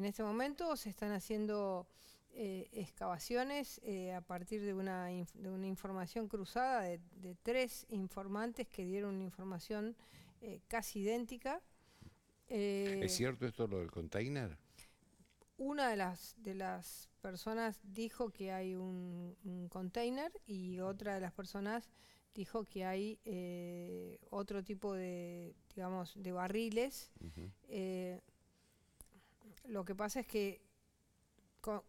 En este momento se están haciendo eh, excavaciones eh, a partir de una, información cruzada de, tres informantes que dieron información eh, casi idéntica. ¿Es cierto esto lo del container? Una de las, de las personas dijo que hay un, container y otra de las personas dijo que hay otro tipo de, digamos, de barriles. Lo que pasa es que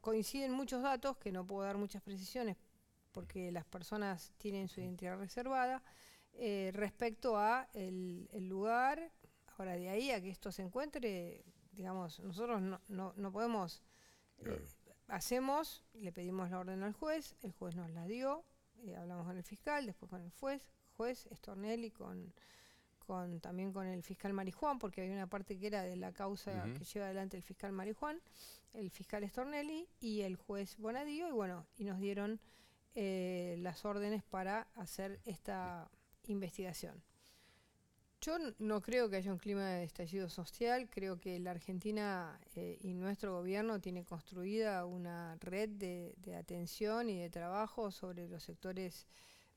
coinciden muchos datos, que no puedo dar muchas precisiones porque las personas tienen su identidad reservada, eh, respecto a el, lugar, ahora de ahí a que esto se encuentre, digamos, nosotros no, podemos, eh, hacemos, le pedimos la orden al juez, el juez nos la dio, eh, hablamos con el fiscal, después con el juez, juez Estornelli, con también con el fiscal Marijuán, porque había una parte que era de la causa que lleva adelante el fiscal Marijuán, el fiscal Stornelli y el juez Bonadío, y bueno, y nos dieron eh, las órdenes para hacer esta investigación. Yo no creo que haya un clima de estallido social, creo que la Argentina eh, y nuestro gobierno tiene construida una red de, de atención y de trabajo sobre los sectores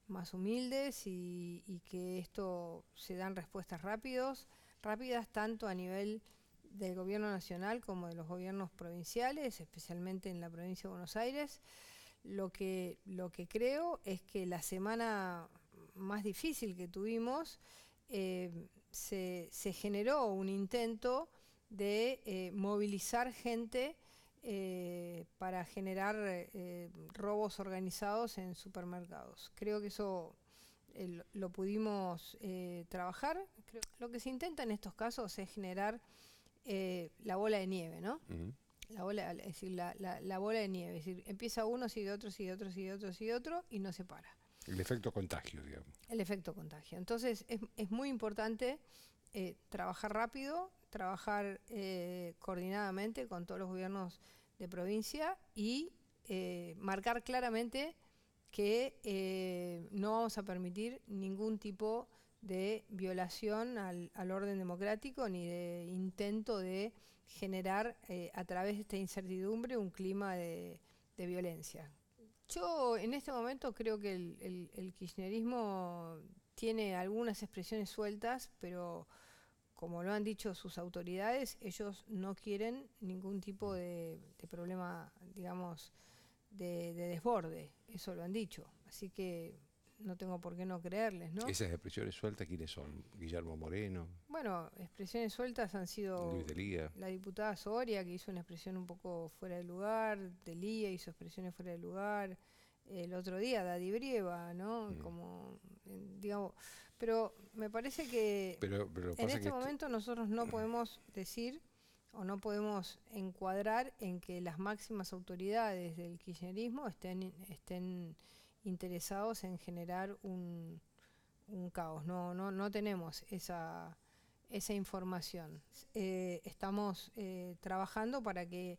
más humildes y, que esto se dan respuestas rápidos, rápidas tanto a nivel del gobierno nacional como de los gobiernos provinciales, especialmente en la provincia de Buenos Aires. Lo que, creo es que la semana más difícil que tuvimos eh, se, generó un intento de eh, movilizar gente eh, para generar eh, robos organizados en supermercados. Creo que eso eh, lo pudimos trabajar. lo que se intenta en estos casos es generar la bola de nieve, ¿no? La bola, es decir, la, bola de nieve. Es decir, empieza uno, sigue otro, sigue otro, sigue otro, sigue otro y no se para. El efecto contagio, digamos. El efecto contagio. Entonces, es, es muy importante eh, trabajar rápido, trabajar eh, coordinadamente con todos los gobiernos de provincia y eh, marcar claramente que no vamos a permitir ningún tipo de violación al, orden democrático ni de intento de generar a través de esta incertidumbre un clima de, violencia. Yo en este momento creo que el kirchnerismo tiene algunas expresiones sueltas, pero como lo han dicho sus autoridades, ellos no quieren ningún tipo de, problema, digamos, de, de, desborde. Eso lo han dicho. Así que no tengo por qué no creerles, ¿no? ¿Esas expresiones sueltas quiénes son? ¿Guillermo Moreno? Bueno, expresiones sueltas han sido la diputada Soria, que hizo una expresión un poco fuera de lugar, Delía hizo expresiones fuera de lugar, el otro día Dadi Brieva, ¿no? Mm. Como pero me parece que en este momento nosotros no podemos decir o no podemos encuadrar en que las máximas autoridades del kirchnerismo estén, estén interesados en generar un, un caos. No, no, no tenemos esa, esa información. Eh, estamos eh, trabajando para que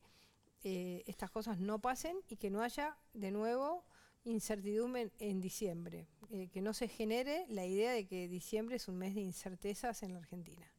eh, estas cosas no pasen y que no haya de nuevo incertidumbre en diciembre, eh, que no se genere la idea de que diciembre es un mes de incertezas en la Argentina.